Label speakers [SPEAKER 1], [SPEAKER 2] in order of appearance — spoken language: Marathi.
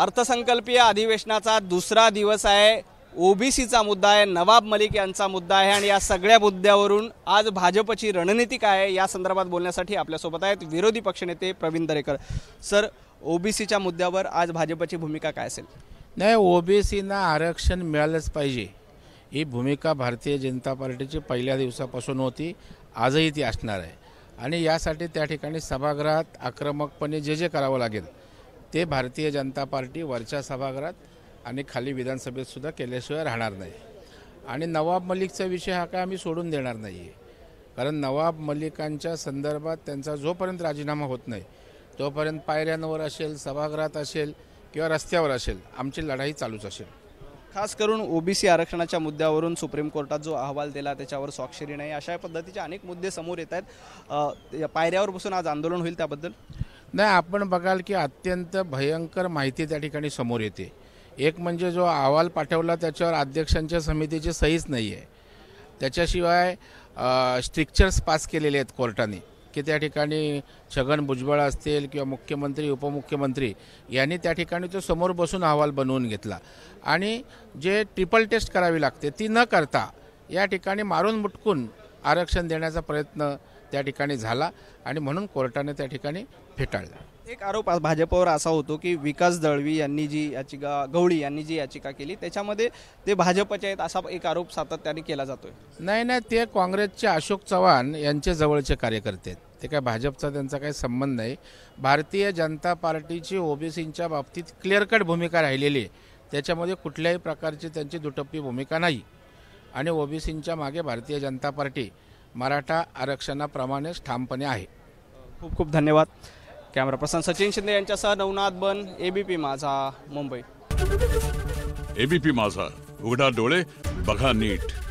[SPEAKER 1] अर्थसंकल्पीय अधिवेशनाचा दुसरा दिवस आहे ओबीसीचा मुद्दा आहे नवाब मलिक यांचा मुद्दा आहे आणि या सगळ्या मुद्द्यावरून आज भाजपची रणनीती काय आहे या संदर्भात बोलण्यासाठी आपल्यासोबत आहेत विरोधी पक्षनेते प्रवीण दरेकर सर ओबीसीच्या मुद्द्यावर आज
[SPEAKER 2] भाजपची भूमिका काय असेल नाही ओबीसीना आरक्षण मिळालंच पाहिजे ही भूमिका भारतीय जनता पार्टीची पहिल्या दिवसापासून होती आजही ती असणार आहे आणि यासाठी त्या ठिकाणी सभागृहात आक्रमकपणे जे जे करावं लागेल ते भारतीय जनता पार्टी वरच्या सभागृहात आणि खाली विधानसभेतसुद्धा केल्याशिवाय राहणार नाही आणि नवाब मलिकचा विषय हा काय आम्ही सोडून देणार नाही आहे कारण नवाब मलिकांच्या संदर्भात त्यांचा जोपर्यंत राजीनामा होत नाही तोपर्यंत पायऱ्यांवर असेल सभागृहात असेल किंवा रस्त्यावर असेल आमची लढाई चालूच असेल खास करून ओबीसी आरक्षणाच्या मुद्द्यावरून
[SPEAKER 1] सुप्रीम कोर्टात जो अहवाल दिला त्याच्यावर स्वाक्षरी नाही अशा पद्धतीचे अनेक मुद्दे समोर येत आहेत
[SPEAKER 2] पायऱ्यावर बसून आज आंदोलन होईल त्याबद्दल नाही आपण बघाल की अत्यंत भयंकर माहिती त्या ठिकाणी समोर येते एक म्हणजे जो अहवाल पाठवला त्याच्यावर अध्यक्षांच्या समितीची सहीच नाही आहे त्याच्याशिवाय स्ट्रिक्चर्स पास केलेले आहेत कोर्टाने की त्या ठिकाणी छगन भुजबळ असतील किंवा मुख्यमंत्री उपमुख्यमंत्री यांनी त्या ठिकाणी तो समोर बसून अहवाल बनवून घेतला आणि जे ट्रिपल टेस्ट करावी लागते ती न करता या ठिकाणी मारून मुटकून आरक्षण देण्याचा प्रयत्न त्या ठिकाणी झाला आणि म्हणून कोर्टाने त्या ठिकाणी फेटाळला
[SPEAKER 1] एक आरोप भाजपवर असा होतो की विकास दळवी यांनी जी याचिका गवळी यांनी जी याचिका केली त्याच्यामध्ये ते भाजपचे आहेत असा एक आरोप सातत्याने केला जातोय
[SPEAKER 2] नाही नाही ते काँग्रेसचे अशोक चव्हाण यांचे जवळचे कार्यकर्ते आहेत ते काय भाजपचा त्यांचा काही संबंध नाही भारतीय जनता पार्टीची ओबीसींच्या बाबतीत क्लिअरकट भूमिका राहिलेली आहे त्याच्यामध्ये कुठल्याही प्रकारची त्यांची दुटप्पी भूमिका नाही आणि ओबीसींच्या मागे भारतीय जनता पार्टी मराठा आरक्षणाप्रमाणेच ठामपणे आहे खूप खूप धन्यवाद कॅमेरा पर्सन सचिन शिंदे यांच्यासह नवनाथ बन एबीपी
[SPEAKER 1] माझा मुंबई
[SPEAKER 2] एबीपी माझा उघडा डोळे बघा नीट